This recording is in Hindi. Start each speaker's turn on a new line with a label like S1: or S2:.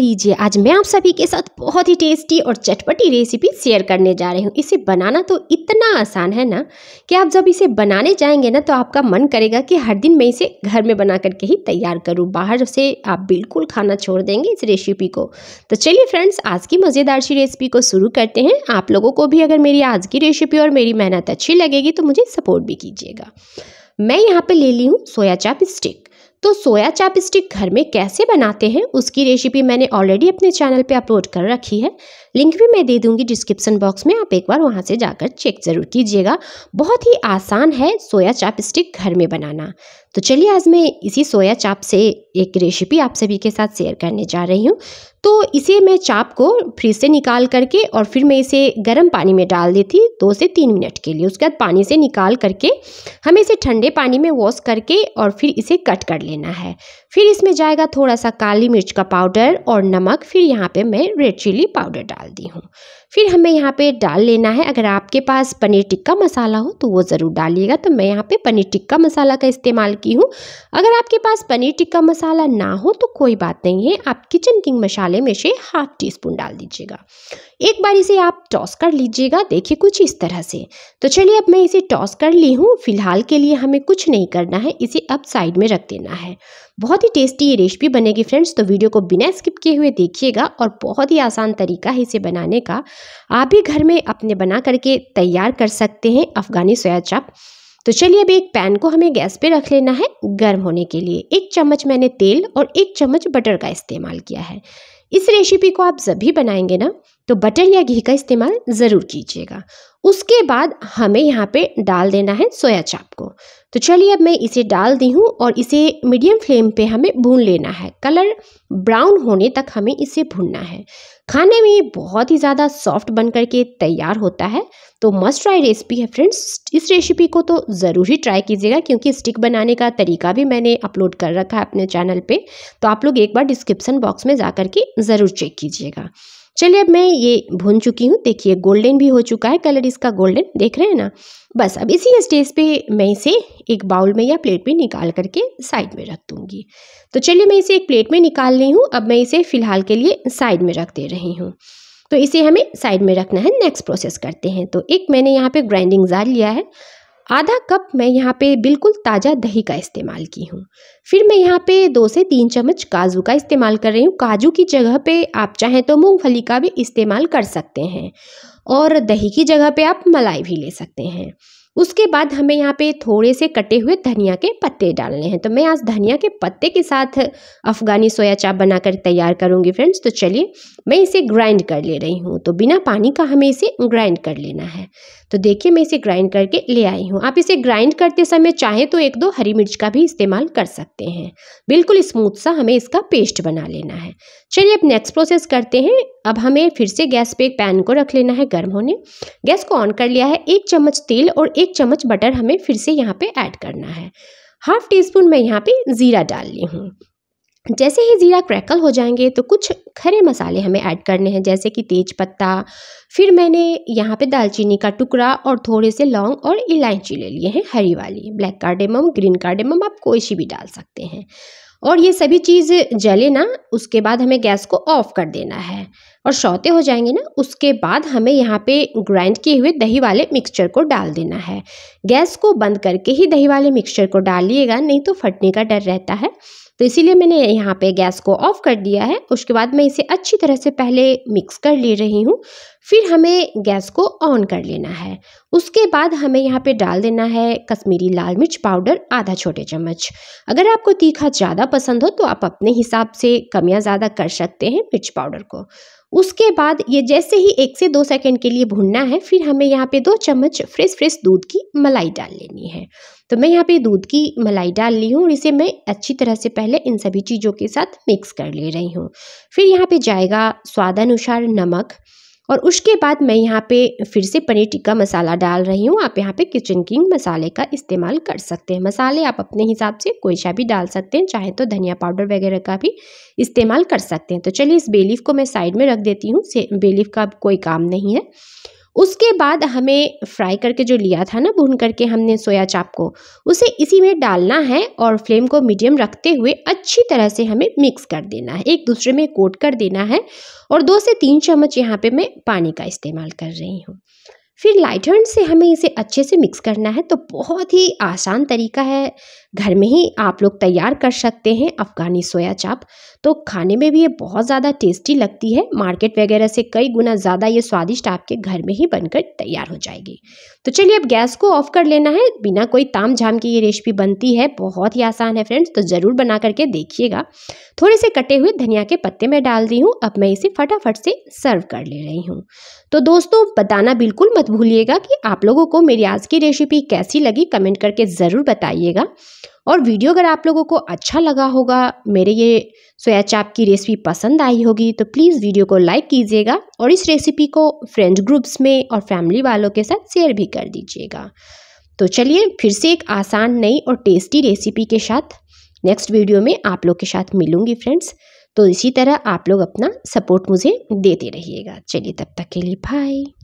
S1: लीजिए आज मैं आप सभी के साथ बहुत ही टेस्टी और चटपटी रेसिपी शेयर करने जा रही हूँ इसे बनाना तो इतना आसान है ना कि आप जब इसे बनाने जाएंगे ना तो आपका मन करेगा कि हर दिन मैं इसे घर में बना करके ही तैयार करूँ बाहर से आप बिल्कुल खाना छोड़ देंगे इस रेसिपी को तो चलिए फ्रेंड्स आज की मज़ेदार सी रेसिपी को शुरू करते हैं आप लोगों को भी अगर मेरी आज की रेसिपी और मेरी मेहनत अच्छी लगेगी तो मुझे सपोर्ट भी कीजिएगा मैं यहाँ पर ले ली हूँ सोया चाप स्टिक तो सोया चापस्टिक घर में कैसे बनाते हैं उसकी रेसिपी मैंने ऑलरेडी अपने चैनल पे अपलोड कर रखी है लिंक भी मैं दे दूंगी डिस्क्रिप्शन बॉक्स में आप एक बार वहाँ से जाकर चेक ज़रूर कीजिएगा बहुत ही आसान है सोया चाप स्टिक घर में बनाना तो चलिए आज मैं इसी सोया चाप से एक रेसिपी आप सभी के साथ शेयर करने जा रही हूँ तो इसे मैं चाप को फ्रिज से निकाल करके और फिर मैं इसे गर्म पानी में डाल देती दो से तीन मिनट के लिए उसके बाद पानी से निकाल करके हमें इसे ठंडे पानी में वॉश करके और फिर इसे कट कर लेना है फिर इसमें जाएगा थोड़ा सा काली मिर्च का पाउडर और नमक फिर यहाँ पर मैं रेड चिली पाउडर डाल dijo. फिर हमें यहाँ पे डाल लेना है अगर आपके पास पनीर टिक्का मसाला हो तो वो ज़रूर डालिएगा तो मैं यहाँ पे पनीर टिक्का मसाला का इस्तेमाल की हूँ अगर आपके पास पनीर टिक्का मसाला ना हो तो कोई बात नहीं है आप किचन किंग मसाले में से हाफ टी स्पून डाल दीजिएगा एक बार इसे आप टॉस कर लीजिएगा देखिए कुछ इस तरह से तो चलिए अब मैं इसे टॉस कर ली हूँ फिलहाल के लिए हमें कुछ नहीं करना है इसे अब साइड में रख देना है बहुत ही टेस्टी ये रेसिपी बनेगी फ्रेंड्स तो वीडियो को बिना स्किप किए हुए देखिएगा और बहुत ही आसान तरीका है इसे बनाने का आप भी घर में अपने बना करके तैयार कर सकते हैं अफ़गानी सोया चाप तो चलिए अभी एक पैन को हमें गैस पे रख लेना है गर्म होने के लिए एक चम्मच मैंने तेल और एक चम्मच बटर का इस्तेमाल किया है इस रेसिपी को आप जब भी बनाएंगे ना तो बटर या घी का इस्तेमाल ज़रूर कीजिएगा उसके बाद हमें यहाँ पे डाल देना है सोया चाप को तो चलिए अब मैं इसे डाल दी हूँ और इसे मीडियम फ्लेम पे हमें भून लेना है कलर ब्राउन होने तक हमें इसे भूनना है खाने में ये बहुत ही ज़्यादा सॉफ्ट बन के तैयार होता है तो मस्ट ट्राई रेसिपी है फ्रेंड्स इस रेसिपी को तो ज़रूर ही ट्राई कीजिएगा क्योंकि स्टिक बनाने का तरीका भी मैंने अपलोड कर रखा है अपने चैनल पर तो आप लोग एक बार डिस्क्रिप्सन बॉक्स में जा के ज़रूर चेक कीजिएगा चलिए अब मैं ये भून चुकी हूँ देखिए गोल्डन भी हो चुका है कलर इसका गोल्डन देख रहे हैं ना बस अब इसी स्टेज पे मैं इसे एक बाउल में या प्लेट में निकाल करके साइड में रख दूँगी तो चलिए मैं इसे एक प्लेट में निकाल रही हूँ अब मैं इसे फ़िलहाल के लिए साइड में रख दे रही हूँ तो इसे हमें साइड में रखना है नेक्स्ट प्रोसेस करते हैं तो एक मैंने यहाँ पे ग्राइंडिंग जार लिया है आधा कप मैं यहाँ पे बिल्कुल ताज़ा दही का इस्तेमाल की हूँ फिर मैं यहाँ पे दो से तीन चम्मच काजू का इस्तेमाल कर रही हूँ काजू की जगह पे आप चाहें तो मूंगफली का भी इस्तेमाल कर सकते हैं और दही की जगह पे आप मलाई भी ले सकते हैं उसके बाद हमें यहाँ पे थोड़े से कटे हुए धनिया के पत्ते डालने हैं तो मैं आज धनिया के पत्ते के साथ अफ़गानी सोया चाप बनाकर तैयार करूँगी फ्रेंड्स तो चलिए मैं इसे ग्राइंड कर ले रही हूँ तो बिना पानी का हमें इसे ग्राइंड कर लेना है तो देखिए मैं इसे ग्राइंड करके ले आई हूँ आप इसे ग्राइंड करते समय चाहें तो एक दो हरी मिर्च का भी इस्तेमाल कर सकते हैं बिल्कुल स्मूथ सा हमें इसका पेस्ट बना लेना है चलिए अब नेक्स्ट प्रोसेस करते हैं अब हमें फिर से गैस पे एक पैन को रख लेना है गर्म होने गैस को ऑन कर लिया है एक चम्मच तेल और एक चम्मच बटर हमें फिर से यहाँ पे ऐड करना है हाफ टी स्पून मैं यहाँ पे ज़ीरा डाल ली हूँ जैसे ही ज़ीरा क्रैकल हो जाएंगे तो कुछ खरे मसाले हमें ऐड करने हैं जैसे कि तेज पत्ता फिर मैंने यहाँ पे दालचीनी का टुकड़ा और थोड़े से लौंग और इलायची ले लिए हैं हरी वाली ब्लैक कार्डेमम ग्रीन कार्डेमम आप कोई सी भी डाल सकते हैं और ये सभी चीज़ जले ना उसके बाद हमें गैस को ऑफ कर देना है और शौते हो जाएंगे ना उसके बाद हमें यहाँ पे ग्राइंड किए हुए दही वाले मिक्सचर को डाल देना है गैस को बंद करके ही दही वाले मिक्सचर को डालिएगा नहीं तो फटने का डर रहता है तो इसीलिए मैंने यहाँ पे गैस को ऑफ कर दिया है उसके बाद मैं इसे अच्छी तरह से पहले मिक्स कर ले रही हूँ फिर हमें गैस को ऑन कर लेना है उसके बाद हमें यहाँ पे डाल देना है कश्मीरी लाल मिर्च पाउडर आधा छोटे चम्मच अगर आपको तीखा ज़्यादा पसंद हो तो आप अपने हिसाब से कमियाँ ज़्यादा कर सकते हैं मिर्च पाउडर को उसके बाद ये जैसे ही एक से दो सेकंड के लिए भूनना है फिर हमें यहाँ पे दो चम्मच फ्रेश फ्रेश दूध की मलाई डाल लेनी है तो मैं यहाँ पे दूध की मलाई डाल ली हूँ और इसे मैं अच्छी तरह से पहले इन सभी चीज़ों के साथ मिक्स कर ले रही हूँ फिर यहाँ पे जाएगा स्वादानुसार नमक और उसके बाद मैं यहाँ पे फिर से पनीर टिक्का मसाला डाल रही हूँ आप यहाँ पे किचन किंग मसाले का इस्तेमाल कर सकते हैं मसाले आप अपने हिसाब से कोई सा भी डाल सकते हैं चाहे तो धनिया पाउडर वगैरह का भी इस्तेमाल कर सकते हैं तो चलिए इस बेलीफ को मैं साइड में रख देती हूँ बेलीफ का कोई काम नहीं है उसके बाद हमें फ्राई करके जो लिया था ना भून करके हमने सोया चाप को उसे इसी में डालना है और फ्लेम को मीडियम रखते हुए अच्छी तरह से हमें मिक्स कर देना है एक दूसरे में कोट कर देना है और दो से तीन चम्मच यहाँ पे मैं पानी का इस्तेमाल कर रही हूँ फिर लाइटन से हमें इसे अच्छे से मिक्स करना है तो बहुत ही आसान तरीका है घर में ही आप लोग तैयार कर सकते हैं अफ़गानी सोया चाप तो खाने में भी ये बहुत ज़्यादा टेस्टी लगती है मार्केट वगैरह से कई गुना ज़्यादा ये स्वादिष्ट आपके घर में ही बनकर तैयार हो जाएगी तो चलिए अब गैस को ऑफ कर लेना है बिना कोई ताम झाम की ये रेसिपी बनती है बहुत ही आसान है फ्रेंड्स तो ज़रूर बना करके देखिएगा थोड़े से कटे हुए धनिया के पत्ते में डाल दी हूँ अब मैं इसे फटाफट से सर्व कर ले रही हूँ तो दोस्तों बताना बिल्कुल मत भूलिएगा कि आप लोगों को मेरी आज की रेसिपी कैसी लगी कमेंट करके ज़रूर बताइएगा और वीडियो अगर आप लोगों को अच्छा लगा होगा मेरे ये सोया चाप की रेसिपी पसंद आई होगी तो प्लीज़ वीडियो को लाइक कीजिएगा और इस रेसिपी को फ्रेंड ग्रुप्स में और फैमिली वालों के साथ शेयर भी कर दीजिएगा तो चलिए फिर से एक आसान नई और टेस्टी रेसिपी के साथ नेक्स्ट वीडियो में आप लोग के साथ मिलूंगी फ्रेंड्स तो इसी तरह आप लोग अपना सपोर्ट मुझे देते रहिएगा चलिए तब तक के लिए बाय